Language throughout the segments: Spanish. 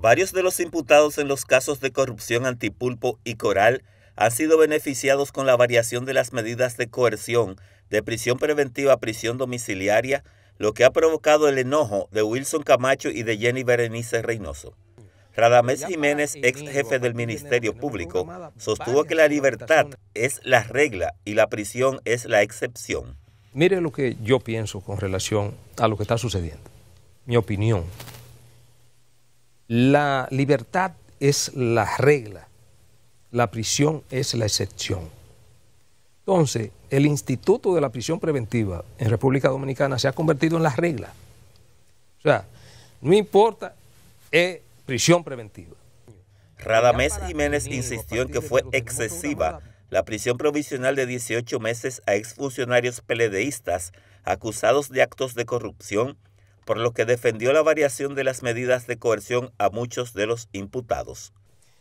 Varios de los imputados en los casos de corrupción antipulpo y coral han sido beneficiados con la variación de las medidas de coerción de prisión preventiva a prisión domiciliaria, lo que ha provocado el enojo de Wilson Camacho y de Jenny Berenice Reynoso. Radamés Jiménez, ex jefe del Ministerio Público, sostuvo que la libertad es la regla y la prisión es la excepción. Mire lo que yo pienso con relación a lo que está sucediendo. Mi opinión la libertad es la regla, la prisión es la excepción. Entonces, el instituto de la prisión preventiva en República Dominicana se ha convertido en la regla. O sea, no importa, es prisión preventiva. Radamés Jiménez insistió en que fue excesiva la prisión provisional de 18 meses a exfuncionarios peledeístas acusados de actos de corrupción por lo que defendió la variación de las medidas de coerción a muchos de los imputados.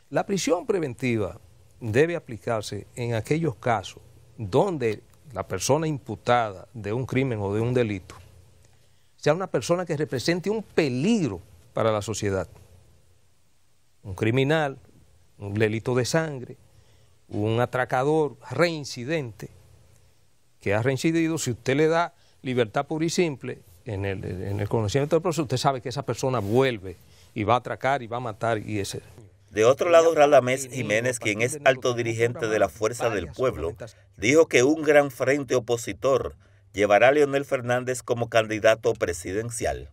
La prisión preventiva debe aplicarse en aquellos casos donde la persona imputada de un crimen o de un delito sea una persona que represente un peligro para la sociedad. Un criminal, un delito de sangre, un atracador reincidente que ha reincidido, si usted le da libertad pura y simple, en el, conocimiento del proceso, usted sabe que esa persona vuelve y va a atracar y va a matar y ese... De otro lado, Radamés Jiménez, quien es alto dirigente de la Fuerza del Pueblo, dijo que un gran frente opositor llevará a Leonel Fernández como candidato presidencial.